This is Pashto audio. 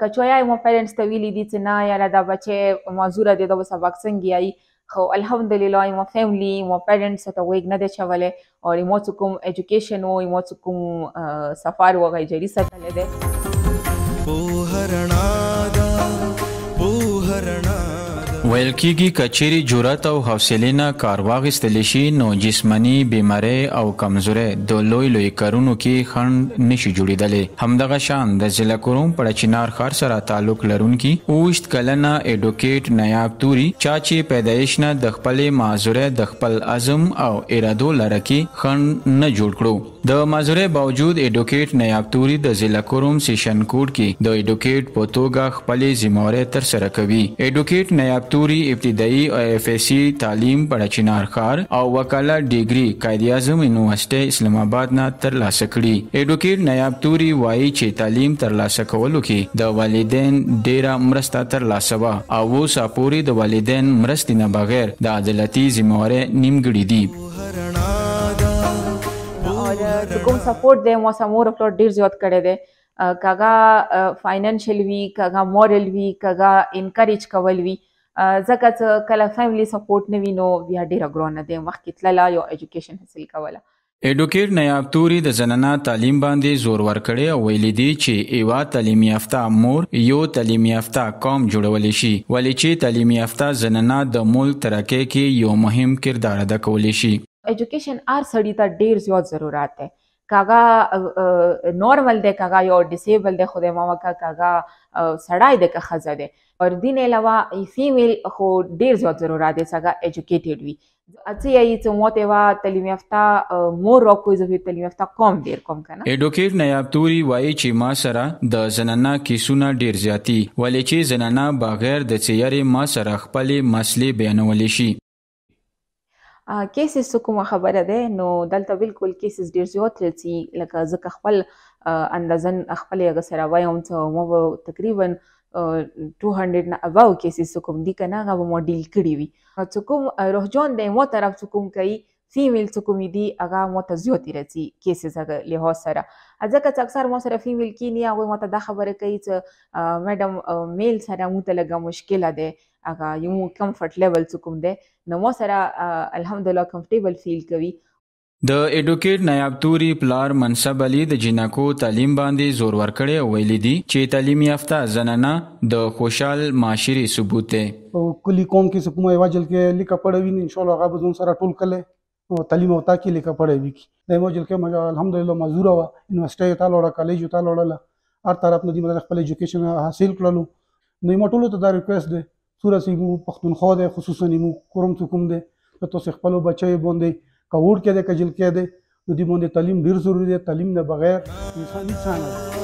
کچویای مو پیرنټس ته ویلي دي چې نه یاره دا بچې معذوره دی دا به سبق څنګه یایي خو الحمدلله مو فیملی مو پیرنټس ته ویګ نه دی چولی او مو چې کوم ایجوکیشن وو مو چې کوم سفر وغه جری ساتلی دی پوهرنا دا ویل کېږي کچېری جرأت او حوصله نه کار واغستل شي نو جسمانی بیماری او کمزوري د لوی لوی کارونو کې خند نشي جوړیدل همدغه شان د ضلع کوم پړچنار خار سره تعلق لرونکي اوشت کلنه اډوکیټ نیاب توري چا چې پیدایش نه د خپل معذوره د خپل عزم او ارادو لره کې خند نه جوړ کړو د معذوره باوجود اډوکیټ نیاب توري د ضلع کوم سیشن کوډ کې د اډوکیټ په توګه خپل ځموري تر سره کوي اډوکیټ نیاب توري ابتدایي او افیسی تعلیم په چنار خار او وکاله ډیګري قائد اعظم یونیورسيټي اسلام آباد نه ترلاسه کړي اډوکیټ نایاب توري وایي چې تعلیم ترلاسه کولو کې د والدین ډیره مرسته ترلاسه وا او اوس پوری د والدین مرستې نه بغیر د عدالتي ذمہواره نیمګړې دي کوم سپورټ دی مو سمور خپل ډیر زیات کړي دي کاغه فاینانشل وی کاغه مورل وی کاغه انکریج کول وی ځکه چې کله فیملی سپورټ نه وینو بیا ډیره ګرونه ده وخت تللا یو اډوকেশন حاصل کوله اډوکیټ نیاب توري د زنانه تعلیم باندې زور ورکړي او ویل دي چې ایوا تعلیم یافته مور یو تعلیم یافته قوم جوړول شي ولې چې تعلیم یافته زنانه د ملک ترقه کې یو مهم کردار ادا کول شي اډوকেশন ار سړی ته ډیر زیات ضرورت دی کاغه نورمال دی کاغه یو ډیسیبل دی خدای ما وکا کاغه سړای دی که خزه دی پر دین علاوه فیمیل خو ډیر زیات ضرورت دی څنګه اډوکیټډ وي اڅه یی چې موته وا تعلیم یافته مور راکو زه تعلیم یافته کوم ډیر کوم کنه اډوکیټ نیاب توري وایي چې ما سره د زنانا کیسونه ډیر زیاتی ولې چې زنانا بغیر د چیرې ما سره خپل مسلې بیانول شي کیسز کومه خبره ده نو دلته بالکل کیسز ډیر زیات لري لکه ځکه خپل اندازن خپل یې سره وایم ته مو تقریبا 200 نه اباو کیسز کوم دي کنه هغه مو ډیل کړی وي چې کوم روح جون د مو طرف کوم کوي فیمیل څه کومې دي هغه مو ته زیاتې راځي کیسز هغه له سره ځکه چې اکثر مو سره فیمیل کې نه هغه مو ته دا خبره کوي چې میډم میل سره مو ته لګه مشکله ده هغه یو کمفرټ لیول څه کوم ده نو مو سره الحمدلله کمفټیبل فیل کوي د ایډوکیټ نایاب توري پلار منصب علي د جنکو تعلیم باندې زور ورکړی او ویلي دي چې تعلیم یافته زنانه د خوشحال معاشري ثبوت دی او کلی قوم کې سپمو ایواجل کې لیکه پړوي ان شاء الله هغه به ځون سره ټول کله تعلیم او تاکي لیکه پړې وکي د موجل کې مګ الحمدلله مزور وا یونیورسيټي ته لوړه کالج ته لوړه هر طرف نه دي مطلب خپل এডوকেশন حاصل کړلو نو یې ټولو ته دا ریکوست دی سورې سیمو پښتونخوا دی خصوصا نیمو کوم حکم دی ته تاسو خپل بچي باندې کاوړ کې دی کجل کې دی نو دې باندې تعلیم ډیر ضروری دی تعلیم نه بغیر انسان انسان دی